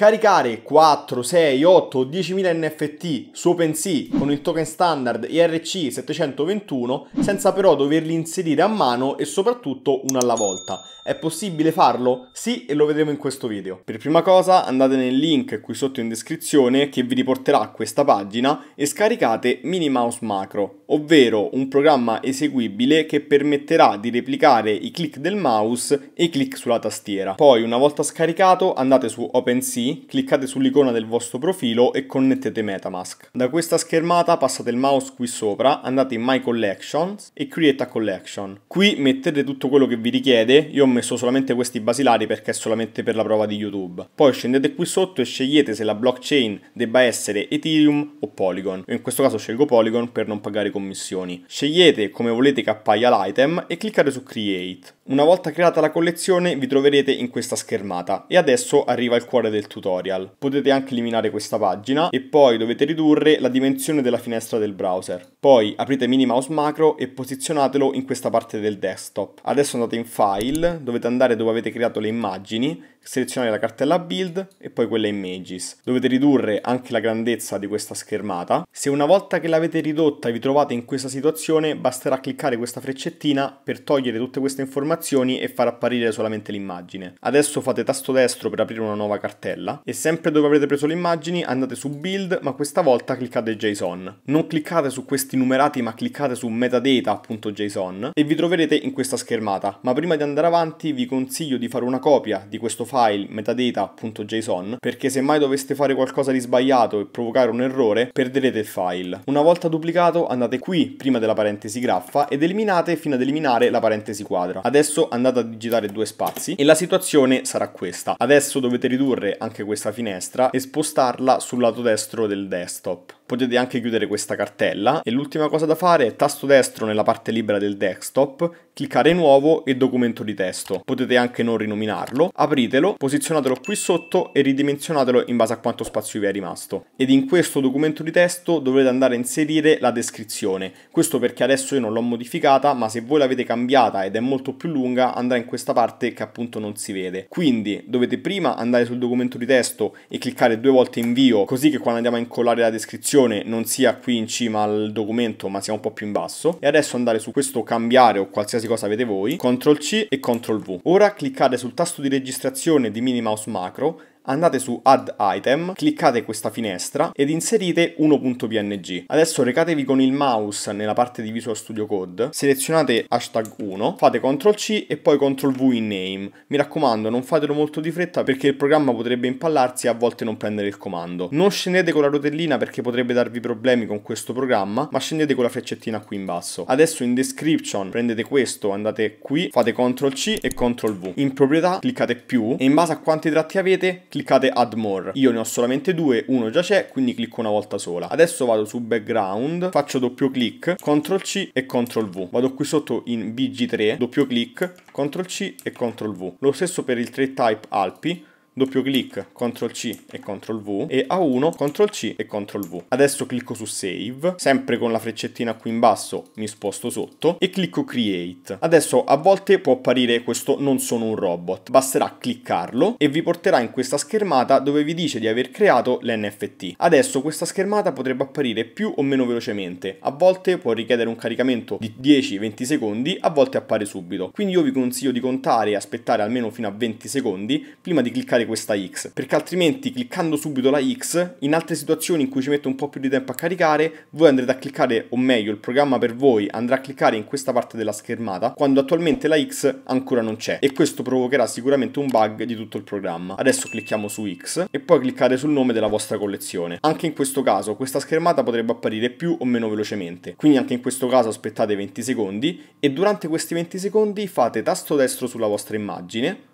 Caricare 4, 6, 8 o 10.000 NFT su OpenSea con il token standard IRC 721 senza però doverli inserire a mano e soprattutto uno alla volta. È possibile farlo? Sì e lo vedremo in questo video. Per prima cosa andate nel link qui sotto in descrizione che vi riporterà a questa pagina e scaricate Minimouse Macro, ovvero un programma eseguibile che permetterà di replicare i click del mouse e i click sulla tastiera. Poi una volta scaricato andate su OpenSea cliccate sull'icona del vostro profilo e connettete Metamask. Da questa schermata passate il mouse qui sopra, andate in My Collections e Create a Collection. Qui mettete tutto quello che vi richiede, io ho messo solamente questi basilari perché è solamente per la prova di YouTube. Poi scendete qui sotto e scegliete se la blockchain debba essere Ethereum o Polygon. Io in questo caso scelgo Polygon per non pagare commissioni. Scegliete come volete che appaia l'item e cliccate su Create. Una volta creata la collezione vi troverete in questa schermata e adesso arriva il cuore del tutorial tutorial. Potete anche eliminare questa pagina e poi dovete ridurre la dimensione della finestra del browser. Poi aprite Minimouse Macro e posizionatelo in questa parte del desktop. Adesso andate in File, dovete andare dove avete creato le immagini, selezionare la cartella Build e poi quella Images. Dovete ridurre anche la grandezza di questa schermata. Se una volta che l'avete ridotta e vi trovate in questa situazione, basterà cliccare questa freccettina per togliere tutte queste informazioni e far apparire solamente l'immagine. Adesso fate tasto destro per aprire una nuova cartella e sempre dove avrete preso le immagini andate su Build, ma questa volta cliccate JSON. Non cliccate su questa questi numerati ma cliccate su metadata.json e vi troverete in questa schermata, ma prima di andare avanti vi consiglio di fare una copia di questo file metadata.json perché se mai doveste fare qualcosa di sbagliato e provocare un errore perderete il file. Una volta duplicato andate qui prima della parentesi graffa ed eliminate fino ad eliminare la parentesi quadra. Adesso andate a digitare due spazi e la situazione sarà questa. Adesso dovete ridurre anche questa finestra e spostarla sul lato destro del desktop potete anche chiudere questa cartella e l'ultima cosa da fare è tasto destro nella parte libera del desktop cliccare nuovo e documento di testo. Potete anche non rinominarlo, apritelo, posizionatelo qui sotto e ridimensionatelo in base a quanto spazio vi è rimasto. Ed in questo documento di testo dovrete andare a inserire la descrizione. Questo perché adesso io non l'ho modificata, ma se voi l'avete cambiata ed è molto più lunga andrà in questa parte che appunto non si vede. Quindi dovete prima andare sul documento di testo e cliccare due volte invio, così che quando andiamo a incollare la descrizione non sia qui in cima al documento, ma sia un po' più in basso. E adesso andare su questo cambiare o qualsiasi cosa avete voi, CTRL C e CTRL V. Ora cliccate sul tasto di registrazione di Minimouse Macro andate su Add Item, cliccate questa finestra ed inserite 1.png. Adesso recatevi con il mouse nella parte di Visual Studio Code, selezionate hashtag 1, fate CTRL C e poi CTRL V in name. Mi raccomando, non fatelo molto di fretta perché il programma potrebbe impallarsi e a volte non prendere il comando. Non scendete con la rotellina perché potrebbe darvi problemi con questo programma, ma scendete con la freccettina qui in basso. Adesso in description prendete questo, andate qui, fate CTRL C e CTRL V. In proprietà cliccate più e in base a quanti tratti avete cliccate add more. Io ne ho solamente due, uno già c'è, quindi clicco una volta sola. Adesso vado su background, faccio doppio clic, ctrl C e ctrl V. Vado qui sotto in BG3, doppio clic, ctrl C e ctrl V. Lo stesso per il 3 type alpi, doppio clic, CTRL C e CTRL V e A1 CTRL C e CTRL V. Adesso clicco su Save, sempre con la freccettina qui in basso mi sposto sotto e clicco Create. Adesso a volte può apparire questo non sono un robot, basterà cliccarlo e vi porterà in questa schermata dove vi dice di aver creato l'NFT. Adesso questa schermata potrebbe apparire più o meno velocemente, a volte può richiedere un caricamento di 10-20 secondi, a volte appare subito. Quindi io vi consiglio di contare e aspettare almeno fino a 20 secondi prima di cliccare questa X, perché altrimenti cliccando subito la X, in altre situazioni in cui ci mette un po' più di tempo a caricare, voi andrete a cliccare, o meglio, il programma per voi andrà a cliccare in questa parte della schermata, quando attualmente la X ancora non c'è, e questo provocherà sicuramente un bug di tutto il programma. Adesso clicchiamo su X e poi cliccate sul nome della vostra collezione. Anche in questo caso questa schermata potrebbe apparire più o meno velocemente, quindi anche in questo caso aspettate 20 secondi e durante questi 20 secondi fate tasto destro sulla vostra immagine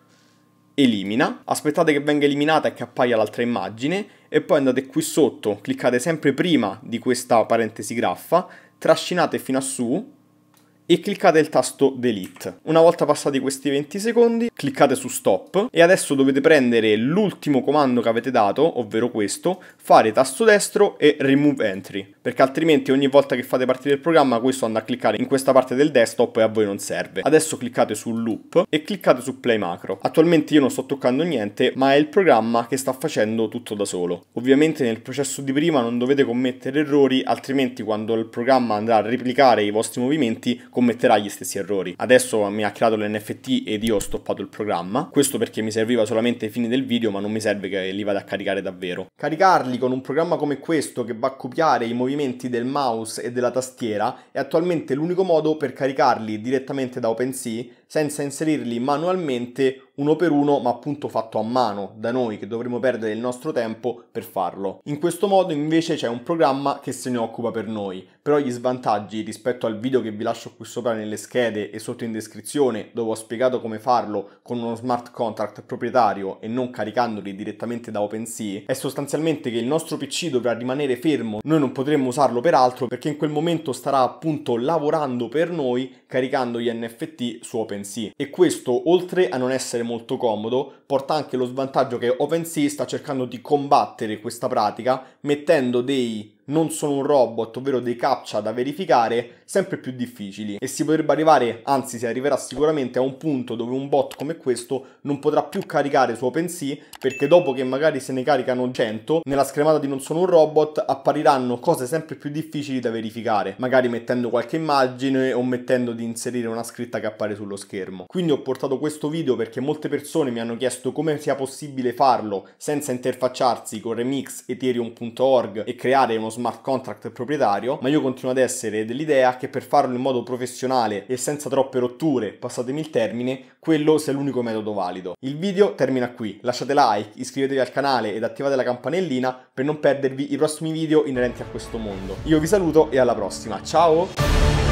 elimina, aspettate che venga eliminata e che appaia l'altra immagine e poi andate qui sotto, cliccate sempre prima di questa parentesi graffa, trascinate fino a su e cliccate il tasto delete. Una volta passati questi 20 secondi cliccate su stop e adesso dovete prendere l'ultimo comando che avete dato, ovvero questo, fare tasto destro e remove entry, perché altrimenti ogni volta che fate partire il programma questo andrà a cliccare in questa parte del desktop e a voi non serve. Adesso cliccate su loop e cliccate su play macro. Attualmente io non sto toccando niente, ma è il programma che sta facendo tutto da solo. Ovviamente nel processo di prima non dovete commettere errori, altrimenti quando il programma andrà a replicare i vostri movimenti commetterà gli stessi errori. Adesso mi ha creato l'NFT ed io ho stoppato il programma, questo perché mi serviva solamente ai fini del video ma non mi serve che li vada a caricare davvero. Caricarli con un programma come questo che va a copiare i movimenti del mouse e della tastiera è attualmente l'unico modo per caricarli direttamente da OpenSea senza inserirli manualmente uno per uno, ma appunto fatto a mano da noi che dovremmo perdere il nostro tempo per farlo. In questo modo invece c'è un programma che se ne occupa per noi, però gli svantaggi rispetto al video che vi lascio qui sopra nelle schede e sotto in descrizione dove ho spiegato come farlo con uno smart contract proprietario e non caricandoli direttamente da OpenSea è sostanzialmente che il nostro PC dovrà rimanere fermo, noi non potremo usarlo per altro perché in quel momento starà appunto lavorando per noi caricando gli NFT su OpenSea e questo oltre a non essere molto comodo, porta anche lo svantaggio che OpenSea sta cercando di combattere questa pratica mettendo dei non sono un robot, ovvero dei captcha da verificare, sempre più difficili e si potrebbe arrivare, anzi si arriverà sicuramente a un punto dove un bot come questo non potrà più caricare su OpenSea perché dopo che magari se ne caricano 100, nella schermata di non sono un robot appariranno cose sempre più difficili da verificare, magari mettendo qualche immagine o mettendo di inserire una scritta che appare sullo schermo. Quindi ho portato questo video perché molte persone mi hanno chiesto come sia possibile farlo senza interfacciarsi con Remix Ethereum.org e creare uno smart contract proprietario, ma io continuo ad essere dell'idea che per farlo in modo professionale e senza troppe rotture, passatemi il termine, quello sia l'unico metodo valido. Il video termina qui, lasciate like, iscrivetevi al canale ed attivate la campanellina per non perdervi i prossimi video inerenti a questo mondo. Io vi saluto e alla prossima, ciao!